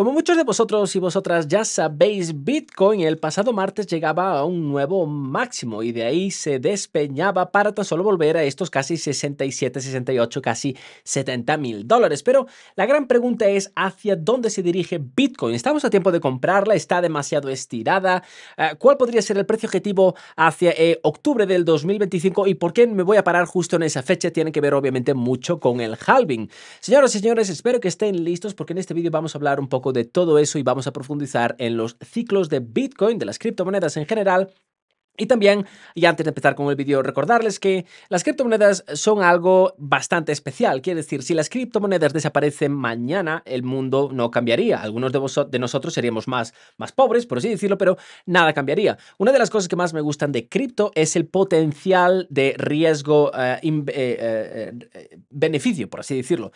Como muchos de vosotros y vosotras ya sabéis, Bitcoin el pasado martes llegaba a un nuevo máximo y de ahí se despeñaba para tan solo volver a estos casi 67, 68, casi 70 mil dólares. Pero la gran pregunta es hacia dónde se dirige Bitcoin. ¿Estamos a tiempo de comprarla? ¿Está demasiado estirada? Eh, ¿Cuál podría ser el precio objetivo hacia eh, octubre del 2025? ¿Y por qué me voy a parar justo en esa fecha? Tiene que ver obviamente mucho con el halving. Señoras y señores, espero que estén listos porque en este vídeo vamos a hablar un poco de todo eso y vamos a profundizar en los ciclos de Bitcoin, de las criptomonedas en general y también, y antes de empezar con el vídeo, recordarles que las criptomonedas son algo bastante especial. Quiere decir, si las criptomonedas desaparecen mañana, el mundo no cambiaría. Algunos de, de nosotros seríamos más, más pobres, por así decirlo, pero nada cambiaría. Una de las cosas que más me gustan de cripto es el potencial de riesgo, eh, eh, eh, beneficio, por así decirlo.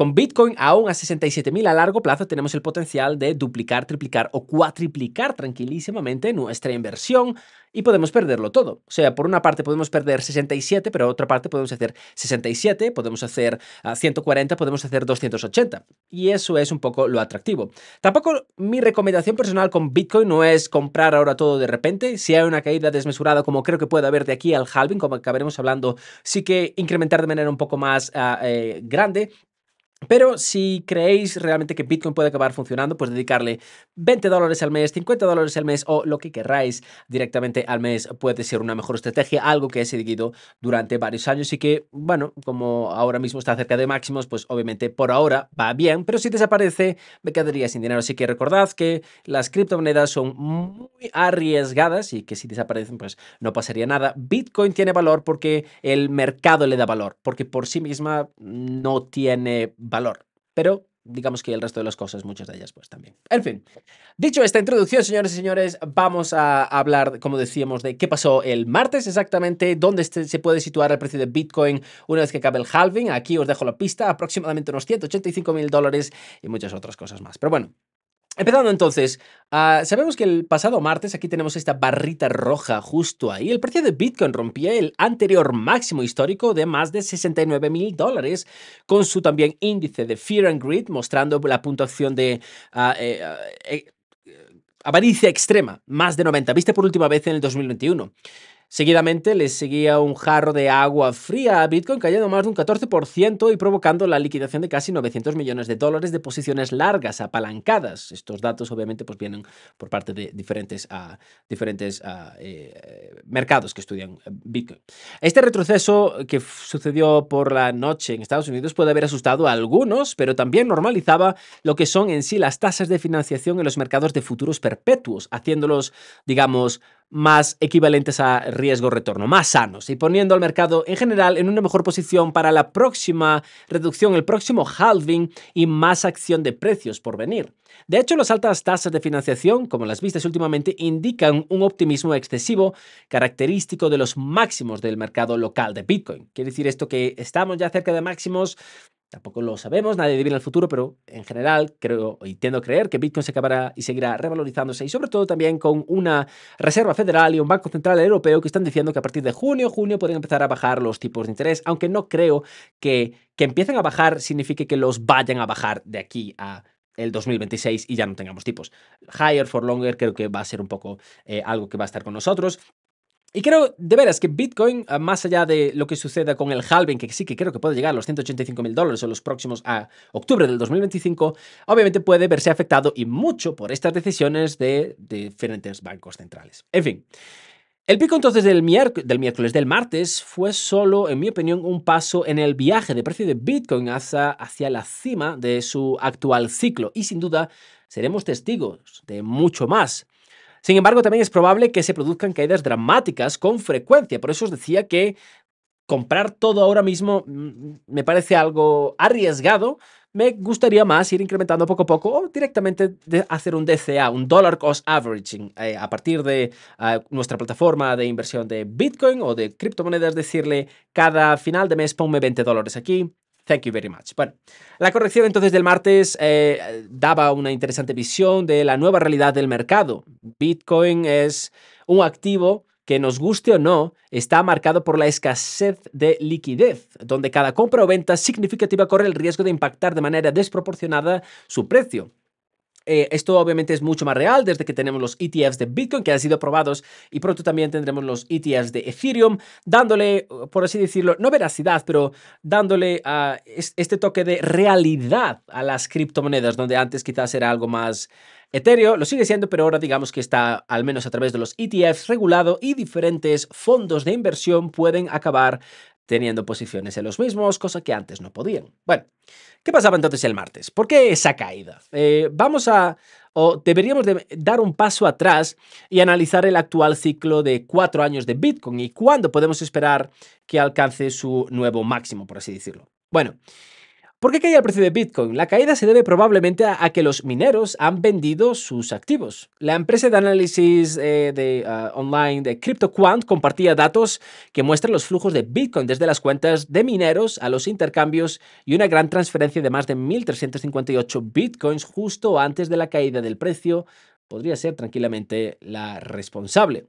Con Bitcoin aún a 67.000 a largo plazo tenemos el potencial de duplicar, triplicar o cuatriplicar tranquilísimamente nuestra inversión y podemos perderlo todo. O sea, por una parte podemos perder 67, pero otra parte podemos hacer 67, podemos hacer 140, ah, podemos hacer 280. Y eso es un poco lo atractivo. Tampoco mi recomendación personal con Bitcoin no es comprar ahora todo de repente. Si hay una caída desmesurada, como creo que puede haber de aquí al halving, como acabaremos hablando, sí que incrementar de manera un poco más ah, eh, grande, pero si creéis realmente que Bitcoin puede acabar funcionando, pues dedicarle 20 dólares al mes, 50 dólares al mes o lo que queráis directamente al mes puede ser una mejor estrategia, algo que he seguido durante varios años y que, bueno, como ahora mismo está cerca de máximos, pues obviamente por ahora va bien, pero si desaparece me quedaría sin dinero. Así que recordad que las criptomonedas son muy arriesgadas y que si desaparecen pues no pasaría nada. Bitcoin tiene valor porque el mercado le da valor, porque por sí misma no tiene valor. Pero digamos que el resto de las cosas, muchas de ellas, pues también. En fin, dicho esta introducción, señores y señores, vamos a hablar, como decíamos, de qué pasó el martes exactamente, dónde este se puede situar el precio de Bitcoin una vez que acabe el halving. Aquí os dejo la pista, aproximadamente unos 185 mil dólares y muchas otras cosas más. Pero bueno, Empezando entonces, ah, sabemos que el pasado martes aquí tenemos esta barrita roja justo ahí. El precio de Bitcoin rompía el anterior máximo histórico de más de 69 mil dólares, con su también índice de Fear and Greed mostrando la puntuación de ah, eh, ah, eh, eh, avaricia extrema, más de 90, viste por última vez en el 2021. Seguidamente le seguía un jarro de agua fría a Bitcoin cayendo más de un 14% y provocando la liquidación de casi 900 millones de dólares de posiciones largas, apalancadas. Estos datos obviamente pues, vienen por parte de diferentes, ah, diferentes ah, eh, mercados que estudian eh, Bitcoin. Este retroceso que sucedió por la noche en Estados Unidos puede haber asustado a algunos, pero también normalizaba lo que son en sí las tasas de financiación en los mercados de futuros perpetuos, haciéndolos, digamos, más equivalentes a riesgo-retorno, más sanos y poniendo al mercado en general en una mejor posición para la próxima reducción, el próximo halving y más acción de precios por venir. De hecho, las altas tasas de financiación, como las vistas últimamente, indican un optimismo excesivo característico de los máximos del mercado local de Bitcoin. Quiere decir esto que estamos ya cerca de máximos Tampoco lo sabemos, nadie en el futuro, pero en general creo y tiendo a creer que Bitcoin se acabará y seguirá revalorizándose y sobre todo también con una Reserva Federal y un Banco Central Europeo que están diciendo que a partir de junio, junio pueden empezar a bajar los tipos de interés, aunque no creo que que empiecen a bajar signifique que los vayan a bajar de aquí a el 2026 y ya no tengamos tipos. Higher for longer creo que va a ser un poco eh, algo que va a estar con nosotros. Y creo, de veras, que Bitcoin, ah, más allá de lo que suceda con el halving, que sí que creo que puede llegar a los 185 mil dólares en los próximos a octubre del 2025, obviamente puede verse afectado y mucho por estas decisiones de, diferentes bancos centrales. En fin. El pico entonces del, miércoles, del martes, fue solo, en mi opinión, un paso en el viaje de precio de Bitcoin hacia la cima de su actual ciclo. Y sin duda seremos testigos de mucho más sin embargo, también es probable que se produzcan caídas dramáticas con frecuencia. Por eso os decía que comprar todo ahora mismo mm, me parece algo arriesgado. Me gustaría más ir incrementando poco a poco o directamente hacer un DCA, un Dollar Cost Averaging, eh, a partir de ah, nuestra plataforma de inversión de Bitcoin o de criptomonedas, decirle cada final de mes ponme 20 dólares aquí, Thank you very much. Bueno, la corrección entonces del martes eh, daba una interesante visión de la nueva realidad del mercado. Bitcoin es un activo que nos guste o no, está marcado por la escasez de liquidez, donde cada compra o venta significativa corre el riesgo de impactar de manera desproporcionada su precio. Eh, esto obviamente es mucho más real desde que tenemos los ETFs de Bitcoin que han sido aprobados y pronto también tendremos los ETFs de Ethereum, dándole, por así decirlo, no veracidad, pero dándole este toque de realidad a las criptomonedas, donde antes quizás era algo más Ethereum lo sigue siendo, pero ahora digamos que está, al menos a través de los ETFs, regulado y diferentes fondos de inversión pueden acabar teniendo posiciones en los mismos, cosa que antes no podían. Bueno, ¿qué pasaba entonces el martes? ¿Por qué esa caída? Eh, vamos a, o deberíamos dar un paso atrás y analizar el actual ciclo de cuatro años de Bitcoin y cuándo podemos esperar que alcance su nuevo máximo, por así decirlo. Bueno, ¿Por qué cae el precio de Bitcoin? La caída se debe probablemente a, que los mineros han vendido sus activos. La empresa de análisis eh, de, ah, online de CryptoQuant compartía datos que muestran los flujos de Bitcoin desde las cuentas de mineros a los intercambios y una gran transferencia de más de 1.358 Bitcoins justo antes de la caída del precio podría ser tranquilamente la responsable.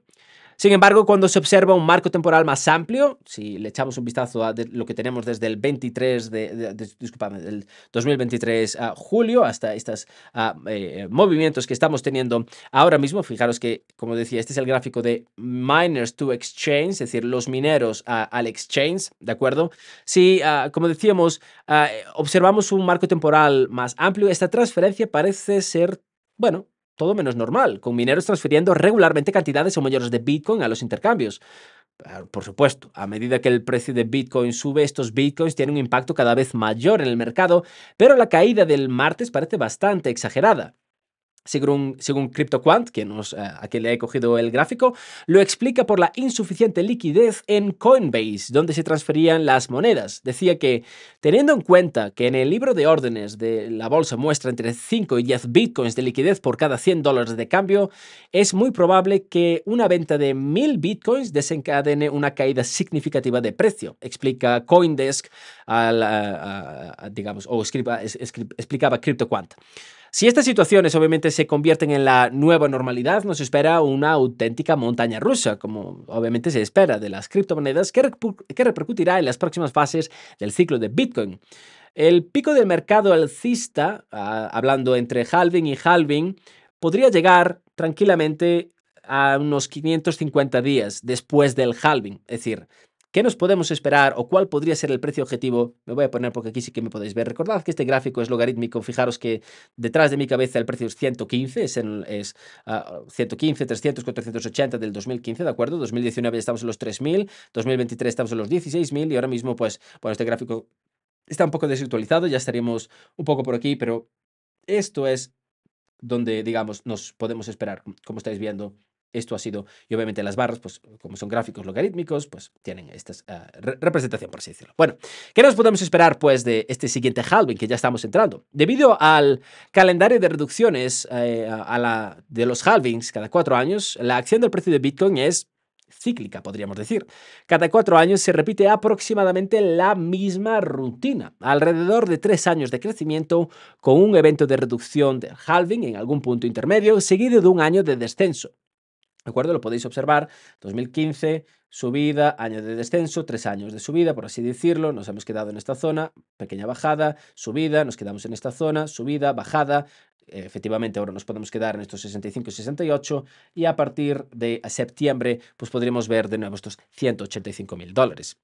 Sin embargo, cuando se observa un marco temporal más amplio, si le echamos un vistazo a lo que tenemos desde el 23 de, del 2023 a julio hasta estos ah, eh, movimientos que estamos teniendo ahora mismo, fijaros que, como decía, este es el gráfico de miners to exchange, es decir, los mineros al exchange, ¿de acuerdo? Si, ah, como decíamos, ah, observamos un marco temporal más amplio, esta transferencia parece ser, bueno, todo menos normal, con mineros transfiriendo regularmente cantidades o mayores de Bitcoin a los intercambios. Por supuesto, a medida que el precio de Bitcoin sube, estos Bitcoins tienen un impacto cada vez mayor en el mercado, pero la caída del martes parece bastante exagerada según, según CryptoQuant, que nos, eh, a quien le he cogido el gráfico, lo explica por la insuficiente liquidez en Coinbase, donde se transferían las monedas. Decía que, teniendo en cuenta que en el libro de órdenes de la bolsa muestra entre 5 y 10 bitcoins de liquidez por cada 100 dólares de cambio, es muy probable que una venta de 1000 bitcoins desencadene una caída significativa de precio, explica Coindesk, digamos, o explicaba CryptoQuant. Si estas situaciones obviamente se convierten en la nueva normalidad, nos espera una auténtica montaña rusa, como obviamente se espera de las criptomonedas, que, repercutirá en las próximas fases del ciclo de Bitcoin. El pico del mercado alcista, ah, hablando entre halving y halving, podría llegar tranquilamente a unos 550 días después del halving, es decir, ¿Qué nos podemos esperar o cuál podría ser el precio objetivo? Me voy a poner porque aquí sí que me podéis ver. Recordad que este gráfico es logarítmico. Fijaros que detrás de mi cabeza el precio es 115, es, 115, 300, 480 del 2015, ¿de acuerdo? 2019 estamos en los 3.000, 2023 estamos en los 16.000 y ahora mismo, pues, bueno, este gráfico está un poco desactualizado, ya estaríamos un poco por aquí, pero esto es donde, digamos, nos podemos esperar, como estáis viendo esto ha sido, y obviamente las barras, pues como son gráficos logarítmicos, pues tienen esta eh, representación, por así decirlo. Bueno, ¿qué nos podemos esperar pues de este siguiente halving que ya estamos entrando? Debido al calendario de reducciones eh, de los halvings cada cuatro años, la acción del precio de Bitcoin es cíclica, podríamos decir. Cada cuatro años se repite aproximadamente la misma rutina, alrededor de tres años de crecimiento, con un evento de reducción del halving en algún punto intermedio, seguido de un año de descenso acuerdo? Lo podéis observar. 2015, subida, año de descenso, tres años de subida, por así decirlo. Nos hemos quedado en esta zona, pequeña bajada, subida, nos quedamos en esta zona, subida, bajada. Efectivamente, ahora nos podemos quedar en estos 65 y 68 y a partir de septiembre, pues podremos ver de nuevo estos 185 mil dólares.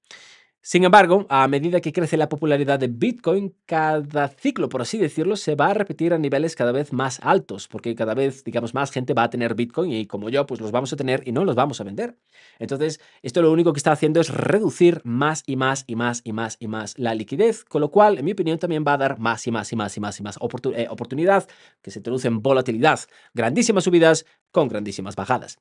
Sin embargo, a medida que crece la popularidad de Bitcoin, cada ciclo, por así decirlo, se va a repetir a niveles cada vez más altos, porque cada vez, digamos, más gente va a tener Bitcoin y como yo, pues los vamos a tener y no los vamos a vender. Entonces, esto lo único que está haciendo es reducir más y más y más y más y más la liquidez, con lo cual, en mi opinión, también va a dar más y más y más y más y más eh, oportunidad, que se traduce en volatilidad, grandísimas subidas con grandísimas bajadas.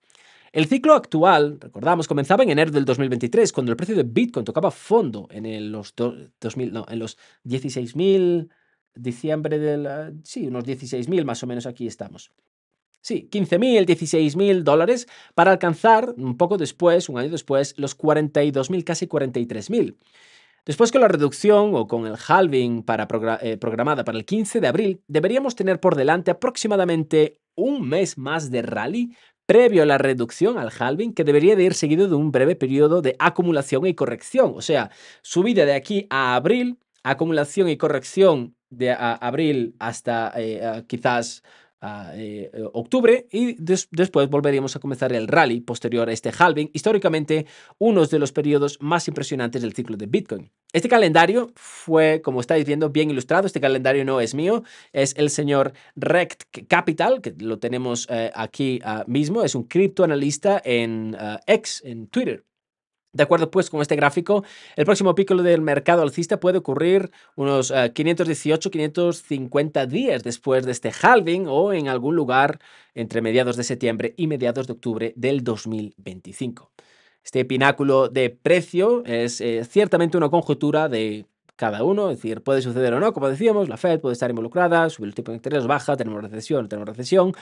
El ciclo actual, recordamos, comenzaba en enero del 2023, cuando el precio de Bitcoin tocaba fondo en los, 16.000, diciembre del... Ah, sí, unos 16.000 más o menos aquí estamos. Sí, 15.000, 16.000 dólares para alcanzar un poco después, un año después, los 42.000, casi 43.000. Después con la reducción o con el halving para eh, programada para el 15 de abril, deberíamos tener por delante aproximadamente un mes más de rally previo a la reducción al halving que debería de ir seguido de un breve periodo de acumulación y corrección. O sea, subida de aquí a abril, acumulación y corrección de abril hasta eh, quizás a, eh, eh, octubre y después volveríamos a comenzar el rally posterior a este halving, históricamente uno de los periodos más impresionantes del ciclo de Bitcoin. Este calendario fue, como estáis viendo, bien ilustrado. Este calendario no es mío, es el señor Rect Capital, que lo tenemos eh, aquí ah, mismo. Es un criptoanalista en ah, X, en Twitter. De acuerdo pues con este gráfico, el próximo pico del mercado alcista puede ocurrir unos 518-550 eh, días después de este halving o en algún lugar entre mediados de septiembre y mediados de octubre del 2025. Este pináculo de precio es eh, ciertamente una conjetura de cada uno, es decir, puede suceder o no, como decíamos, la Fed puede estar involucrada, subir el tipo de interés, baja, tenemos recesión, tenemos recesión,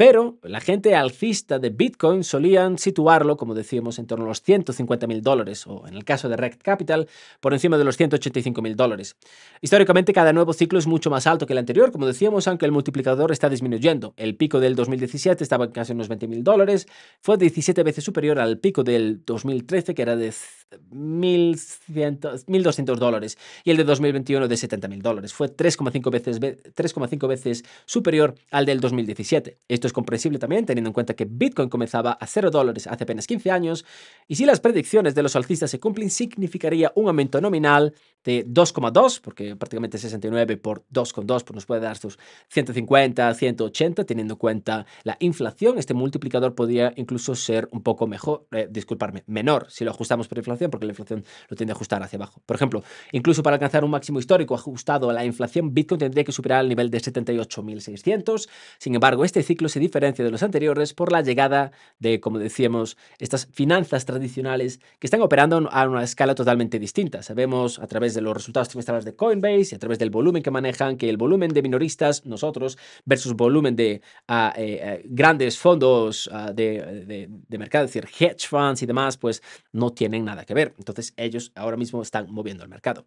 pero la gente alcista de Bitcoin solían situarlo, como decíamos, en torno a los 150 mil dólares, o en el caso de Rect Capital, por encima de los 185 mil dólares. Históricamente, cada nuevo ciclo es mucho más alto que el anterior, como decíamos, aunque el multiplicador está disminuyendo. El pico del 2017 estaba en casi unos 20 mil dólares, fue 17 veces superior al pico del 2013, que era de 1.200 dólares y el de 2021 de 70.000 dólares. Fue 3,5 veces, veces superior al del 2017. Esto es comprensible también teniendo en cuenta que Bitcoin comenzaba a 0 dólares hace apenas 15 años y si las predicciones de los alcistas se cumplen significaría un aumento nominal de 2,2 porque prácticamente 69 por 2,2 pues nos puede dar sus 150, 180 teniendo en cuenta la inflación. Este multiplicador podría incluso ser un poco mejor, eh, disculparme, menor si lo ajustamos por inflación porque la inflación lo tiende a ajustar hacia abajo. Por ejemplo, incluso para alcanzar un máximo histórico ajustado a la inflación, Bitcoin tendría que superar el nivel de 78.600. Sin embargo, este ciclo se diferencia de los anteriores por la llegada de, como decíamos, estas finanzas tradicionales que están operando a una escala totalmente distinta. Sabemos a través de los resultados trimestrales de Coinbase y a través del volumen que manejan que el volumen de minoristas, nosotros, versus volumen de ah, eh, eh, grandes fondos ah, de, mercado, es decir, hedge funds y demás, pues no tienen nada que ver. Entonces ellos ahora mismo están moviendo el mercado.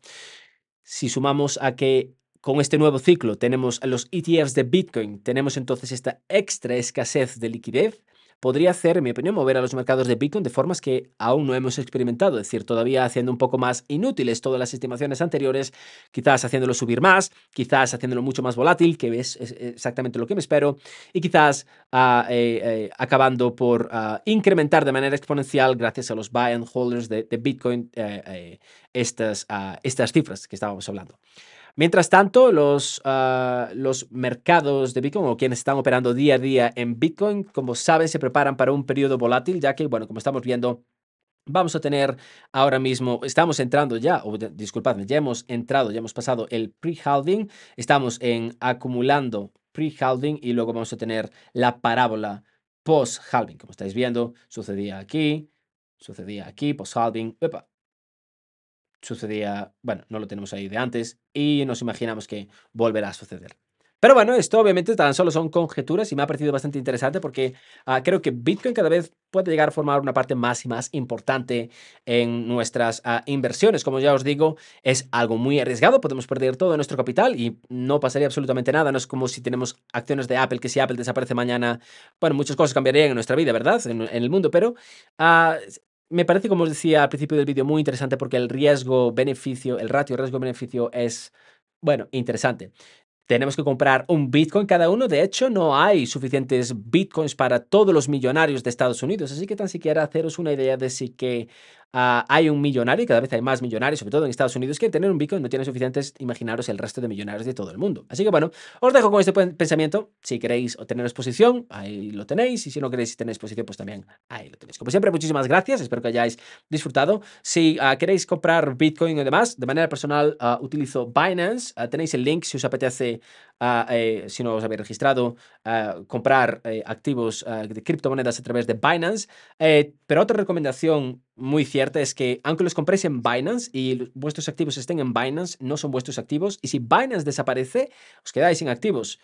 Si sumamos a que con este nuevo ciclo tenemos los ETFs de Bitcoin, tenemos entonces esta extra escasez de liquidez, podría hacer, en mi opinión, mover a los mercados de Bitcoin de formas que aún no hemos experimentado, es decir, todavía haciendo un poco más inútiles todas las estimaciones anteriores, quizás haciéndolo subir más, quizás haciéndolo mucho más volátil, que es exactamente lo que me espero, y quizás ah, eh, eh, acabando por ah, incrementar de manera exponencial gracias a los buy and holders de, Bitcoin eh, estas, ah, estas cifras que estábamos hablando. Mientras tanto, los, ah, los mercados de Bitcoin o quienes están operando día a día en Bitcoin, como saben, se preparan para un periodo volátil, ya que, bueno, como estamos viendo, Vamos a tener ahora mismo, estamos entrando ya, o disculpadme, ya hemos entrado, ya hemos pasado el pre-halving, estamos en acumulando pre-halving y luego vamos a tener la parábola post-halving. Como estáis viendo, sucedía aquí, sucedía aquí, post-halving, sucedía, bueno, no lo tenemos ahí de antes y nos imaginamos que volverá a suceder. Pero bueno, esto obviamente tan solo son conjeturas y me ha parecido bastante interesante porque ah, creo que Bitcoin cada vez puede llegar a formar una parte más y más importante en nuestras ah, inversiones. Como ya os digo, es algo muy arriesgado, podemos perder todo nuestro capital y no pasaría absolutamente nada. No es como si tenemos acciones de Apple, que si Apple desaparece mañana, bueno, muchas cosas cambiarían en nuestra vida, ¿verdad? En, el mundo, pero ah, me parece, como os decía al principio del vídeo, muy interesante porque el riesgo-beneficio, el ratio riesgo-beneficio es, bueno, interesante. Tenemos que comprar un Bitcoin cada uno. De hecho, no hay suficientes Bitcoins para todos los millonarios de Estados Unidos. Así que tan siquiera haceros una idea de si que Ah, hay un millonario y cada vez hay más millonarios, sobre todo en Estados Unidos, que tener un Bitcoin no tiene suficientes, imaginaros el resto de millonarios de todo el mundo. Así que bueno, os dejo con este pensamiento. Si queréis obtener exposición, ahí lo tenéis. Y si no queréis tener exposición, pues también ahí lo tenéis. Como siempre, muchísimas gracias. Espero que hayáis disfrutado. Si ah, queréis comprar Bitcoin y demás, de manera personal ah, utilizo Binance. tenéis el link si os apetece eh, si no os habéis registrado, comprar eh, activos eh, de criptomonedas a través de Binance. pero otra recomendación muy cierta es que aunque los compréis en Binance y vuestros activos estén en Binance, no son vuestros activos. Y si Binance desaparece, os quedáis sin activos.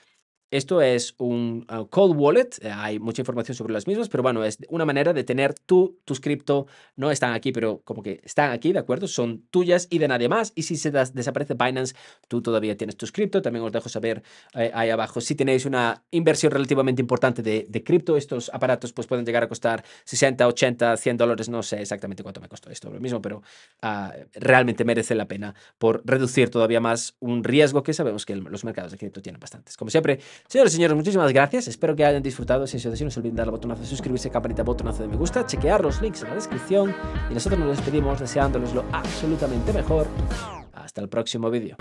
Esto es un ah, cold wallet, eh, hay mucha información sobre las mismas, pero bueno, es una manera de tener tú, tus cripto, no están aquí, pero como que están aquí, ¿de acuerdo? Son tuyas y de nadie más. Y si se desaparece Binance, tú todavía tienes tus cripto. También os dejo saber eh, ahí abajo. Si tenéis una inversión relativamente importante de, cripto, estos aparatos pues pueden llegar a costar 60, 80, 100 dólares, no sé exactamente cuánto me costó esto, lo mismo, pero ah, realmente merece la pena por reducir todavía más un riesgo que sabemos que los mercados de cripto tienen bastantes. Como siempre, Señores y señores, muchísimas gracias. Espero que hayan disfrutado. Si es así, no se olviden darle al botonazo de suscribirse, campanita, botonazo de me gusta, chequear los links en la descripción. Y nosotros nos despedimos deseándoles lo absolutamente mejor. Hasta el próximo vídeo.